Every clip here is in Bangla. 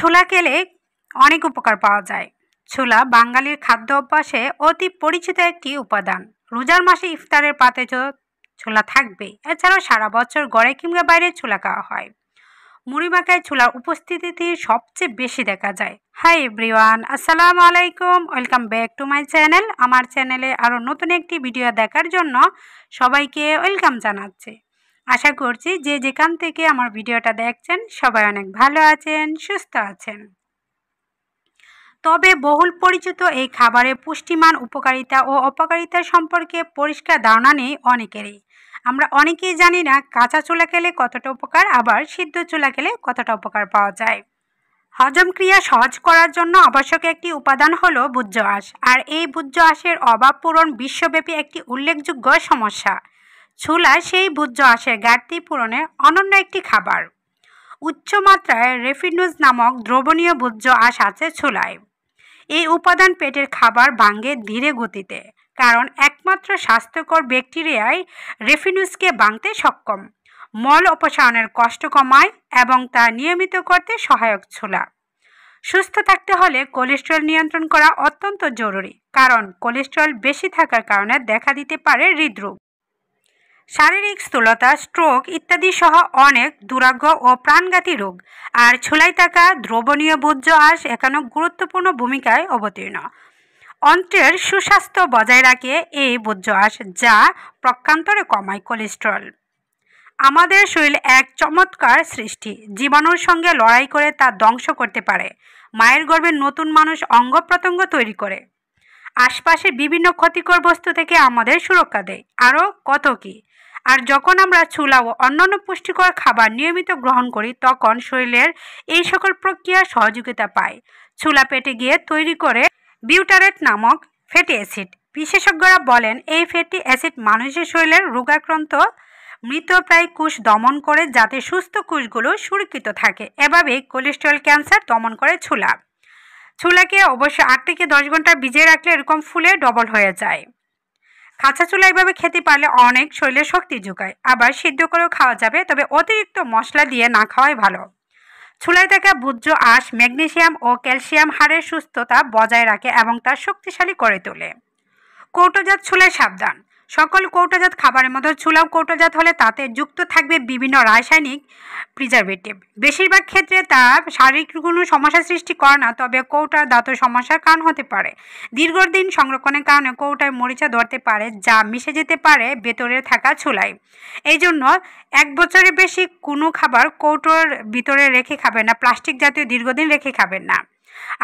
ছোলা খেলে অনেক উপকার পাওয়া যায় ছোলা বাঙালির খাদ্য অভ্যাসে অতি পরিচিত একটি উপাদান রোজার মাসে ইফতারের পাতে ছোলা থাকবে এছাড়াও সারা বছর গড়ে কিংবা বাইরে ছোলা খাওয়া হয় মুড়িমাকায় ছোলার উপস্থিতিতে সবচেয়ে বেশি দেখা যায় হাই এভরিওয়ান আসসালামু আলাইকুম welcome back to my channel আমার চ্যানেলে আরও নতুন একটি ভিডিও দেখার জন্য সবাইকে ওয়েলকাম জানাচ্ছে আশা করছি যে যেখান থেকে আমার ভিডিওটা দেখছেন সবাই অনেক ভালো আছেন সুস্থ আছেন তবে বহুল পরিচিত এই খাবারের পুষ্টিমান উপকারিতা ও অপকারিতা সম্পর্কে পরিষ্কার ধারণা নেই অনেকেরই আমরা অনেকেই জানি না কাঁচা চুলা খেলে কতটা উপকার আবার সিদ্ধ চুলা খেলে কতটা উপকার পাওয়া যায় হজম ক্রিয়া সহজ করার জন্য আবশ্যক একটি উপাদান হল বুজ্জ আর এই বুজ্জ আসের অভাব পূরণ বিশ্বব্যাপী একটি উল্লেখযোগ্য সমস্যা ছোলা সেই ভোজ্য আসে ঘাটতি পূরণে অনন্য একটি খাবার উচ্চমাত্রায় রেফিনুজ নামক দ্রবণীয় ভোজ্য আঁশ আছে ছোলায় এই উপাদান পেটের খাবার ভাঙ্গে ধীরে গতিতে কারণ একমাত্র স্বাস্থ্যকর ব্যাকটেরিয়াই রেফিনুসকে ভাঙতে সক্ষম মল অপসারণের কষ্ট কমায় এবং তা নিয়মিত করতে সহায়ক ছোলা সুস্থ থাকতে হলে কোলেস্ট্রল নিয়ন্ত্রণ করা অত্যন্ত জরুরি কারণ কোলেস্ট্রল বেশি থাকার কারণে দেখা দিতে পারে হৃদরোগ শারীরিক স্থূলতা স্ট্রোক ইত্যাদি সহ অনেক দুরাগ্য ও প্রাণঘাতী রোগ আর ছুলাই থাকা দ্রবণীয় বর্জ্য আস এখানে গুরুত্বপূর্ণ ভূমিকায় অবতীর্ণ অন্ত্রের সুস্বাস্থ্য বজায় রাখে এই বর্জ্য আস যা প্রকান্তরে কমায় কোলেস্ট্রল আমাদের শরীর এক চমৎকার সৃষ্টি জীবাণুর সঙ্গে লড়াই করে তা ধ্বংস করতে পারে মায়ের গর্ভে নতুন মানুষ অঙ্গ প্রত্যঙ্গ তৈরি করে আশপাশে বিভিন্ন ক্ষতিকর বস্তু থেকে আমাদের সুরক্ষা দেয় আরও কত কী আর যখন আমরা চুলা ও অন্যান্য পুষ্টিকর খাবার নিয়মিত গ্রহণ করি তখন শরীরের এই সকল প্রক্রিয়া সহযোগিতা পায় চুলা পেটে গিয়ে তৈরি করে বিউটারেট নামক ফ্যাটি অ্যাসিড বিশেষজ্ঞরা বলেন এই ফ্যাটি অ্যাসিড মানুষের শরীরের রোগাক্রান্ত মৃতপ্রায় কোষ দমন করে যাতে সুস্থ কোষগুলো সুরক্ষিত থাকে এভাবে কোলেস্ট্রল ক্যান্সার দমন করে ছোলা ছোলাকে অবশ্য আট থেকে দশ ঘন্টা ভিজিয়ে রাখলে এরকম ফুলে ডবল হয়ে যায় কাঁচা চুলা এভাবে খেতে পারলে অনেক শরীরে শক্তি যোগায় আবার সিদ্ধ করেও খাওয়া যাবে তবে অতিরিক্ত মশলা দিয়ে না খাওয়াই ভালো চুলায় থাকা ভূজ্য আঁশ ম্যাগনেশিয়াম ও ক্যালসিয়াম হাড়ের সুস্থতা বজায় রাখে এবং তা শক্তিশালী করে তোলে কৌটোজাত ছুলায় সাবধান সকল কৌটাজাত খাবারের মধ্যে চুলাও কৌটাজাত হলে তাতে যুক্ত থাকবে বিভিন্ন রাসায়নিক প্রিজারভেটিভ বেশিরভাগ ক্ষেত্রে তা শারীরিক কোনো সমস্যা সৃষ্টি করে না তবে কৌটার দাঁতের সমস্যার কারণ হতে পারে দীর্ঘদিন সংরক্ষণের কারণে কৌটায় মরিচা ধরতে পারে যা মিশে যেতে পারে ভেতরে থাকা চুলায় এই জন্য এক বছরের বেশি কোনো খাবার কৌটোর ভিতরে রেখে খাবেন না প্লাস্টিক জাতীয় দীর্ঘদিন রেখে খাবেন না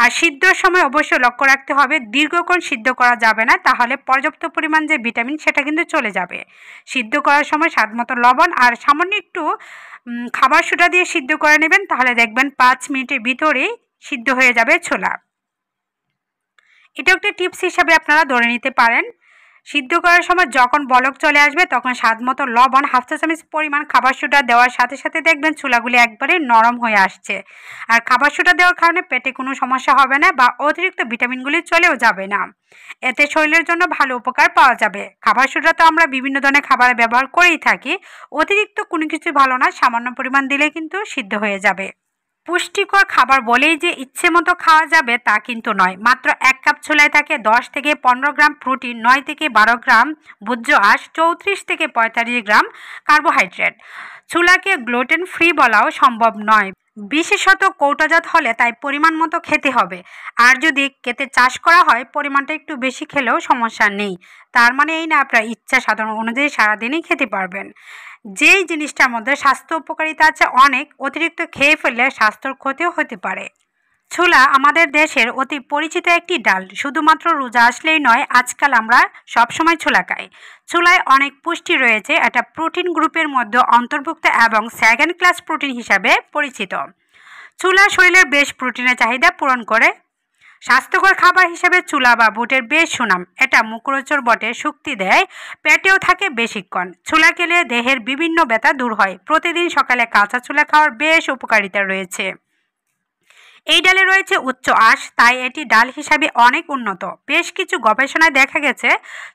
আর সিদ্ধর সময় অবশ্যই লক্ষ্য রাখতে হবে দীর্ঘক্ষণ সিদ্ধ করা যাবে না তাহলে পর্যাপ্ত পরিমাণ যে ভিটামিন সেটা কিন্তু চলে যাবে সিদ্ধ করার সময় স্বাদ মতো লবণ আর সামান্য একটু খাবার সুটা দিয়ে সিদ্ধ করে নেবেন তাহলে দেখবেন পাঁচ মিনিটের ভিতরেই সিদ্ধ হয়ে যাবে ছোলা এটা একটা টিপস হিসাবে আপনারা ধরে নিতে পারেন সিদ্ধ করার সময় যখন বলক চলে আসবে তখন স্বাদ মতো লবণ হাফ চা চামচ পরিমাণ খাবার সুটা দেওয়ার সাথে সাথে দেখবেন চুলাগুলি একবারে নরম হয়ে আসছে আর খাবার সুটা দেওয়ার কারণে পেটে কোনো সমস্যা হবে না বা অতিরিক্ত ভিটামিনগুলি চলেও যাবে না এতে শরীরের জন্য ভালো উপকার পাওয়া যাবে খাবার সুটা তো আমরা বিভিন্ন ধরনের খাবার ব্যবহার করেই থাকি অতিরিক্ত কোনো কিছু ভালো না সামান্য পরিমাণ দিলে কিন্তু সিদ্ধ হয়ে যাবে পুষ্টিকর খাবার বলেই যে ইচ্ছে মতো খাওয়া যাবে তা কিন্তু নয় মাত্র এক কাপ ছোলায় থাকে দশ থেকে পনেরো গ্রাম প্রোটিন নয় থেকে বারো গ্রাম ভোজ্য আঁশ চৌত্রিশ থেকে পঁয়তাল্লিশ গ্রাম কার্বোহাইড্রেট ছোলাকে গ্লুটেন ফ্রি বলাও সম্ভব নয় বিশেষত কৌটাজাত হলে তাই পরিমাণ মতো খেতে হবে আর যদি কেতে চাষ করা হয় পরিমাণটা একটু বেশি খেলেও সমস্যা নেই তার মানে এই না আপনার ইচ্ছা সাধারণ অনুযায়ী সারাদিনই খেতে পারবেন যেই জিনিসটার মধ্যে স্বাস্থ্য উপকারিতা আছে অনেক অতিরিক্ত খেয়ে ফেললে স্বাস্থ্যর ক্ষতিও হতে পারে ছোলা আমাদের দেশের অতি পরিচিত একটি ডাল শুধুমাত্র রোজা আসলেই নয় আজকাল আমরা সবসময় ছোলা খাই ছোলায় অনেক পুষ্টি রয়েছে এটা প্রোটিন গ্রুপের মধ্যে অন্তর্ভুক্ত এবং সেকেন্ড ক্লাস প্রোটিন হিসাবে পরিচিত চুলা শরীরের বেশ প্রোটিনের চাহিদা পূরণ করে স্বাস্থ্যকর খাবার হিসেবে চুলা বা বুটের বেশ সুনাম এটা মুখরোচর বটে শক্তি দেয় পেটেও থাকে বেশিক্ষণ চুলা খেলে দেহের বিভিন্ন ব্যথা দূর হয় প্রতিদিন সকালে কাঁচা চুলা খাওয়ার বেশ উপকারিতা রয়েছে এই ডালে রয়েছে উচ্চ আঁশ তাই এটি ডাল হিসাবে অনেক উন্নত বেশ কিছু গবেষণায় দেখা গেছে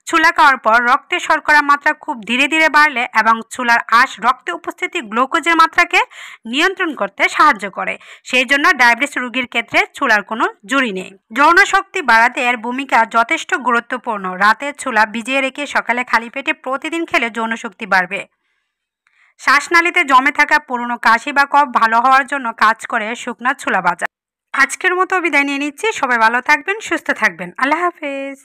ছুলা খাওয়ার পর রক্তে শর্করা মাত্রা খুব ধীরে ধীরে বাড়লে এবং ছুলার আঁশ রক্তে উপস্থিতি গ্লুকোজের মাত্রাকে নিয়ন্ত্রণ করতে সাহায্য করে সেই জন্য ডায়াবেটিস রোগীর ক্ষেত্রে চুলার কোনো জুড়ি নেই যৌন শক্তি বাড়াতে এর ভূমিকা যথেষ্ট গুরুত্বপূর্ণ রাতে ছুলা ভিজিয়ে রেখে সকালে খালি পেটে প্রতিদিন খেলে যৌন শক্তি বাড়বে শ্বাসনালীতে জমে থাকা পুরনো কাশি বা কফ ভালো হওয়ার জন্য কাজ করে শুকনা ছুলা বাজার আজকের মতো বিদায় নিয়ে নিচ্ছি সবাই ভালো থাকবেন সুস্থ থাকবেন আল্লাহ হাফেজ